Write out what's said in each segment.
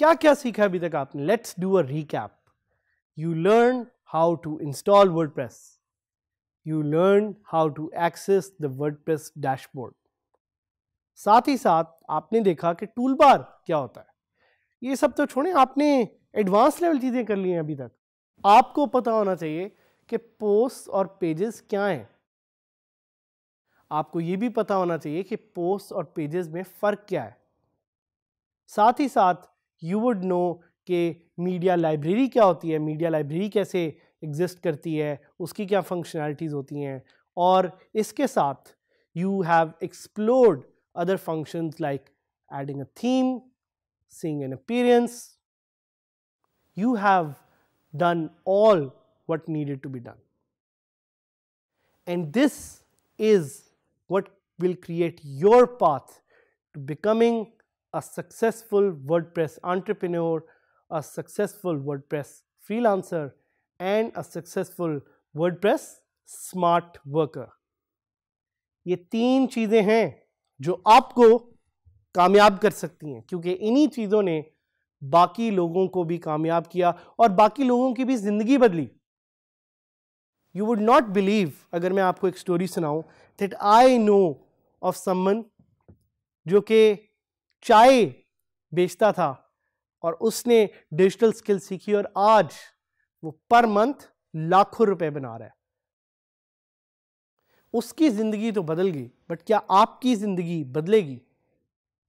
क्या क्या सीखा अभी तक आपने let's do a recap you learn how to install WordPress learn how to access access the WordPress dashboard साथ ही साथ आपने देखा कि टूल बार क्या होता है ये सब तो छोड़ें आपने एडवांस लेवल चीज़ें कर ली हैं अभी तक आपको पता होना चाहिए कि पोस्ट और पेजेस क्या हैं आपको ये भी पता होना चाहिए कि पोस्ट और पेजेस में फ़र्क क्या है साथ ही साथ यू वुड नो कि मीडिया लाइब्रेरी क्या होती है मीडिया लाइब्रेरी कैसे Exist करती है उसकी क्या functionalities होती हैं और इसके साथ you have explored other functions like adding a theme, seeing an appearance. You have done all what needed to be done. And this is what will create your path to becoming a successful WordPress entrepreneur, a successful WordPress freelancer and a successful WordPress smart worker. ये तीन चीज़ें हैं जो आपको कामयाब कर सकती हैं क्योंकि इन्हीं चीज़ों ने बाकी लोगों को भी कामयाब किया और बाकी लोगों की भी ज़िंदगी बदली यू वुड नॉट बिलीव अगर मैं आपको एक स्टोरी सुनाऊं that I know of someone जो कि चाय बेचता था और उसने डिजिटल स्किल सीखी और आज वो पर मंथ लाखों रुपए बना रहा है उसकी जिंदगी तो बदल गई बट क्या आपकी जिंदगी बदलेगी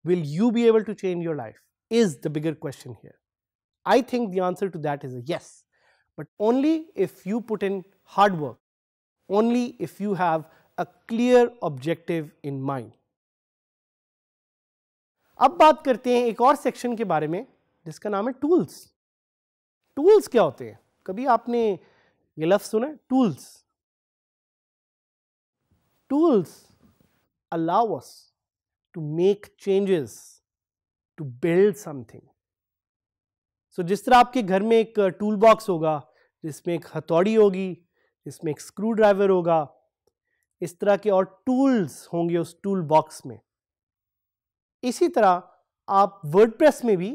will you be able to change your life is the bigger question here I think the answer to that is yes but only if you put in hard work only if you have a clear objective in mind अब बात करते हैं एक और section के बारे में जिसका नाम है टूल्स टूल्स क्या होते हैं कभी आपने ये लफ्ज सुना है tools tools allow us to make changes to build something so जिस तरह आपके घर में एक टूल बॉक्स होगा जिसमें एक हथौड़ी होगी जिसमें एक स्क्रू ड्राइवर होगा इस तरह के और टूल्स होंगे उस टूल बॉक्स में इसी तरह आप वर्डप्रेस में भी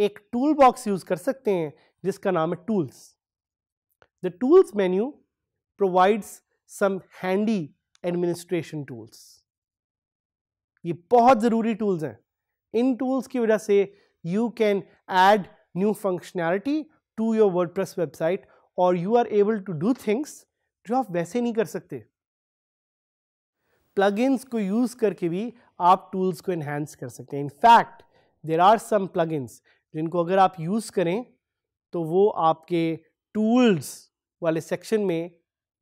एक टूल बॉक्स यूज़ कर सकते हैं जिसका नाम है tools the tools menu provides some handy administration tools ये बहुत ज़रूरी टूल्स हैं इन टूल्स की वजह से you can add new functionality to your WordPress website और you are able to do things जो आप वैसे नहीं कर सकते प्लगइन्स को यूज़ करके भी आप टूल्स को एनहेंस कर सकते हैं in fact there are some plugins जिनको अगर आप यूज़ करें तो वो आपके टूल्स वाले सेक्शन में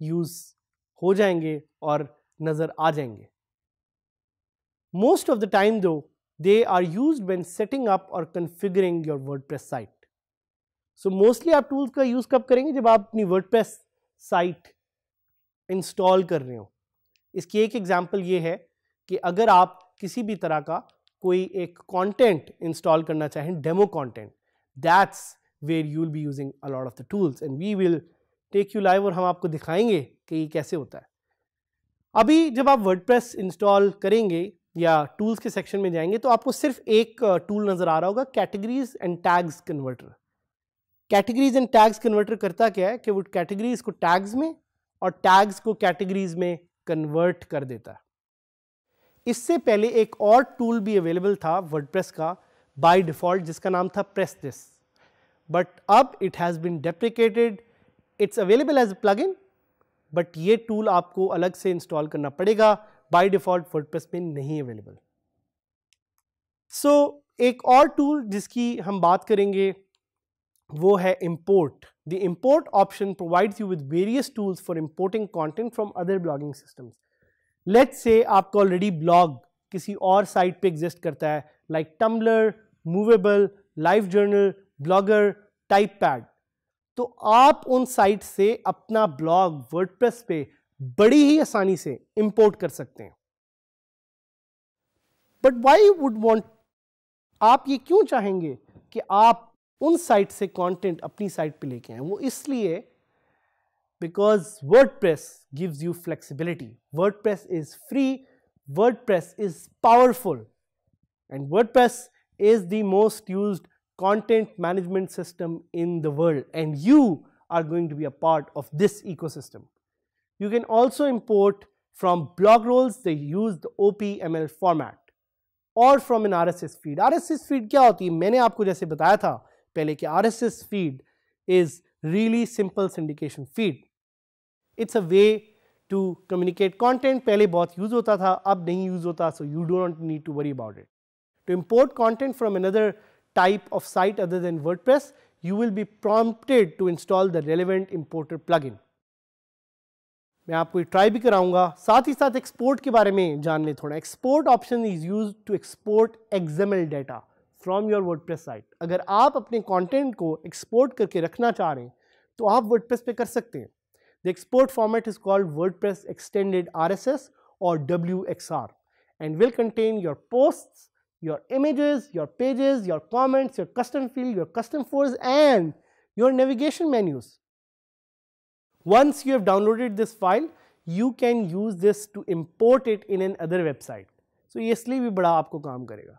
यूज़ हो जाएंगे और नज़र आ जाएंगे most of the time though they are use when setting up और configuring your WordPress site so mostly आप टूल्स का यूज़ कब करेंगे जब आप अपनी वर्ड प्रेस साइट इंस्टॉल कर रहे हो इसकी एक एग्जाम्पल ये है कि अगर आप किसी भी तरह का कोई एक कॉन्टेंट इंस्टॉल करना चाहें demo content that's where you will be using a lot of the tools and we will take you live और हम आपको दिखाएंगे कि ये कैसे होता है अभी जब आप प्रेस इंस्टॉल करेंगे या टूल्स के सेक्शन में जाएंगे तो आपको सिर्फ एक टूल नज़र आ रहा होगा categories and tags converter categories and tags converter करता क्या है कि वो कैटेगरीज को टैग्स में और टैग्स को कैटेगरीज में कन्वर्ट कर देता है इससे पहले एक और टूल भी अवेलेबल था वर्डप्रेस का बाय डिफ़ॉल्ट जिसका नाम था प्रेस दिस बट अब it has been deprecated it's available as plug but ये टूल आपको अलग से इंस्टॉल करना पड़ेगा बाय डिफ़ॉल्ट वर्डप्रेस में नहीं अवेलेबल सो so, एक और टूल जिसकी हम बात करेंगे वो है import the import option provides you with various tools for importing content from other blogging systems let's से आपका ऑलरेडी ब्लॉग किसी और साइट पे एग्जिस्ट करता है like Tumblr Movable LiveJournal Blogger TypePad तो आप उन साइट से अपना ब्लॉग वर्डप्रेस पे बड़ी ही आसानी से इंपोर्ट कर सकते हैं बट वाई वुड वॉन्ट आप ये क्यों चाहेंगे कि आप उन साइट से कंटेंट अपनी साइट पे लेके आए वो इसलिए because WordPress gives you flexibility. WordPress is free, WordPress is powerful and WordPress is the most used content management system in the world and you are going to be a part of this ecosystem. You can also import from blog roles they use the OPML format or from an RSS feed. RSS feed क्या होती है मैंने आपको जैसे बताया था पहले कि RSS feed is really simple syndication feed. It's a way to communicate content पहले बहुत यूज़ होता था अब नहीं यूज़ होता so you don't need to worry about it to import content from another site other than WordPress you will be prompted to install the relevant importer plug in मैं आपको try भी कराऊंगा साथ ही साथ export के बारे में जान ले थोड़ा export option is use to export XML data from your WordPress site अगर आप अपने कॉन्टेंट को एक्सपोर्ट करके रखना चाह रहे हैं तो आप वर्ड प्रेस पर कर सकते हैं The export format is called WordPress Extended RSS or WXR and will contain your posts, your images, your pages, your comments, your custom field, your custom force and your navigation menus. Once you have downloaded this file, you can use this to import it in another website. So ये we भी बड़ा आपको काम करेगा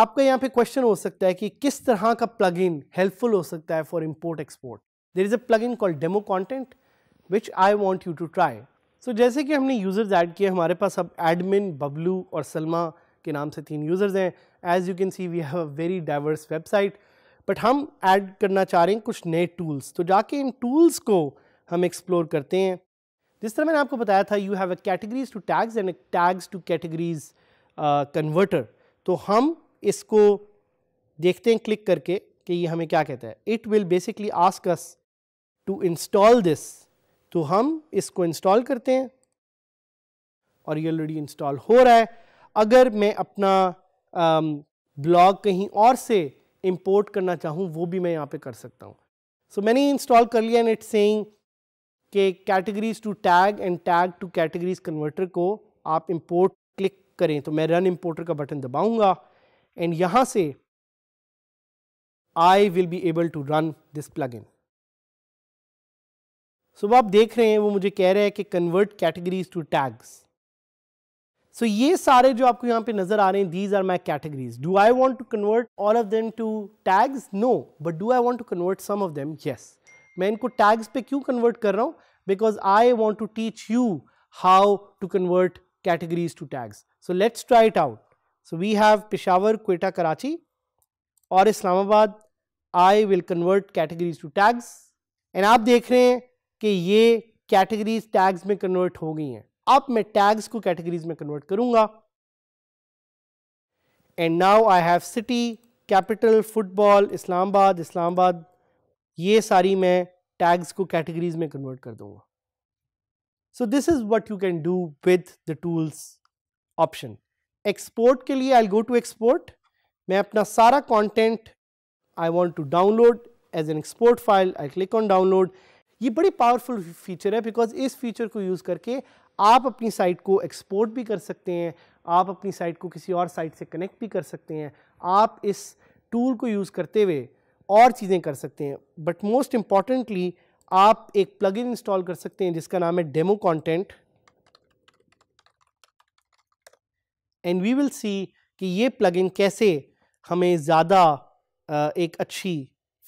आपका यहाँ पे question हो सकता plugin helpful किस तरह का प्लगइन हेल्पफुल हो सकता है for import export there which I want you to try so जैसे कि हमने यूज़र्स ऐड किए हमारे पास अब एडमिन बबलू और सलमा के नाम से तीन यूज़र्स हैं as you can see we have a very diverse website but हम ऐड करना चाह रहे हैं कुछ नए टूल्स तो जाके इन टूल्स को हम एक्सप्लोर करते हैं जिस तरह मैंने आपको बताया था you have a categories to tags and tags to categories converter तो हम इसको देखते हैं क्लिक करके कि ये हमें क्या कहता है it will basically ask us to install this तो हम इसको इंस्टॉल करते हैं और ये ऑलरेडी इंस्टॉल हो रहा है अगर मैं अपना ब्लॉग कहीं और से इंपोर्ट करना चाहूँ वो भी मैं यहाँ पे कर सकता हूँ सो so, मैंने इंस्टॉल कर लिया एंड इट सेइंग के categories to tag and tag to categories converter को आप इंपोर्ट क्लिक करें तो मैं रन इंपोर्टर का बटन दबाऊंगा एंड यहाँ से I will be able to run this plug in so so, आप देख रहे हैं वो मुझे कह रहे हैं कि convert categories to tags so ये सारे जो आपको यहाँ पे नजर आ रहे हैं these are my categories do I want to convert all of them to tags no but do I want to convert some of them yes मैं इनको टैग्स पे क्यों कन्वर्ट कर रहा हूँ because I want to teach you how to convert categories to tags so let's try it out so we have Peshawar Quetta Karachi और Islamabad I will convert categories to tags and आप देख रहे हैं कि ये कैटेगरीज टैग्स में कन्वर्ट हो गई हैं अब मैं टैग्स को कैटेगरीज में कन्वर्ट करूंगा and now I have city capital football Islamabad Islamabad ये सारी मैं टैग्स को कैटेगरीज में कन्वर्ट कर दूंगा so this is what you can do with the tools option export के लिए आई गो टू एक्सपोर्ट मैं अपना सारा content I want to download as an export file I click on download ये बड़ी पावरफुल फीचर है because इस feature को यूज़ करके आप अपनी साइट को एक्सपोर्ट भी कर सकते हैं आप अपनी साइट को किसी और साइट से कनेक्ट भी कर सकते हैं आप इस टूल को यूज़ करते हुए और चीज़ें कर सकते हैं बट मोस्ट इम्पॉर्टेंटली आप एक प्लगइन इंस्टॉल कर सकते हैं जिसका नाम है demo content and we will see कि ये प्लगइन कैसे हमें ज़्यादा एक अच्छी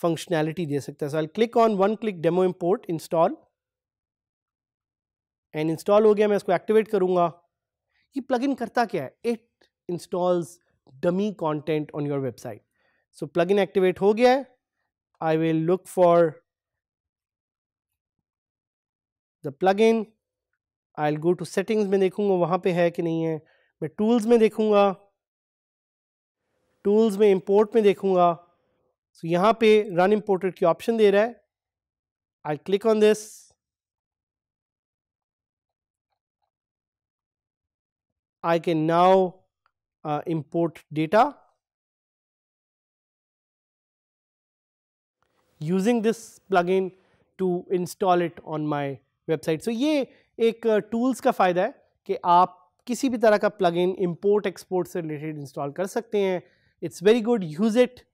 फंक्शनैलिटी दे सकता है so I click on one click demo import install and install हो गया मैं इसको एक्टिवेट करूँगा ये प्लगइन करता क्या है it installs dummy content on your website so plugin activate हो गया है I will look for the plug in I go to settings में देखूंगा वहां पे है कि नहीं है मैं टूल्स में देखूंगा टूल्स में इंपोर्ट में देखूंगा सो so, यहां पे रन इंपोर्टेड की ऑप्शन दे रहा है I click on this I can now import data using this plug in to install it on my website so ये एक टूल्स uh, का फायदा है कि आप किसी भी तरह का प्लग इन इम्पोर्ट एक्सपोर्ट से रिलेटेड इंस्टॉल कर सकते हैं it's very good use it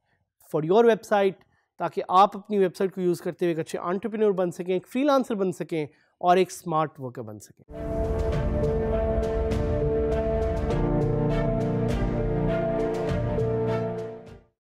for your website ताकि आप अपनी वेबसाइट को यूज़ करते हुए एक अच्छे आंट्रप्रेन्योर बन सकें एक फ्रीलांसर बन सकें और एक स्मार्ट वर्कर बन सकें